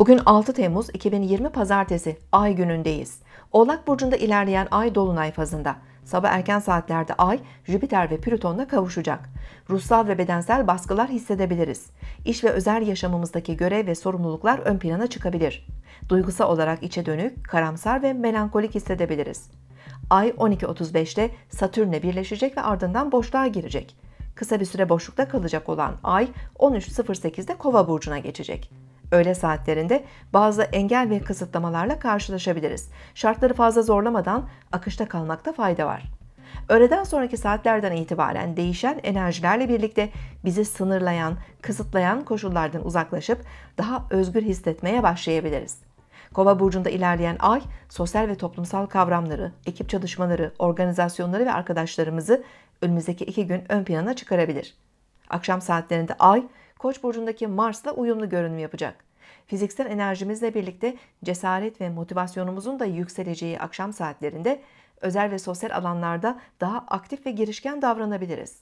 Bugün 6 Temmuz 2020 Pazartesi ay günündeyiz. Oğlak Burcu'nda ilerleyen ay dolunay fazında. Sabah erken saatlerde ay Jüpiter ve Plüton'la kavuşacak. Ruhsal ve bedensel baskılar hissedebiliriz. İş ve özel yaşamımızdaki görev ve sorumluluklar ön plana çıkabilir. Duygusal olarak içe dönük, karamsar ve melankolik hissedebiliriz. Ay 12.35'te Satürn'le birleşecek ve ardından boşluğa girecek. Kısa bir süre boşlukta kalacak olan Ay 13.08'de Kova burcuna geçecek. Öğle saatlerinde bazı engel ve kısıtlamalarla karşılaşabiliriz. Şartları fazla zorlamadan akışta kalmakta fayda var. Öğleden sonraki saatlerden itibaren değişen enerjilerle birlikte bizi sınırlayan, kısıtlayan koşullardan uzaklaşıp daha özgür hissetmeye başlayabiliriz. Kova burcunda ilerleyen ay sosyal ve toplumsal kavramları, ekip çalışmaları, organizasyonları ve arkadaşlarımızı önümüzdeki iki gün ön plana çıkarabilir. Akşam saatlerinde ay Koç burcundaki Mars'la uyumlu görünüm yapacak. Fiziksel enerjimizle birlikte cesaret ve motivasyonumuzun da yükseleceği akşam saatlerinde özel ve sosyal alanlarda daha aktif ve girişken davranabiliriz.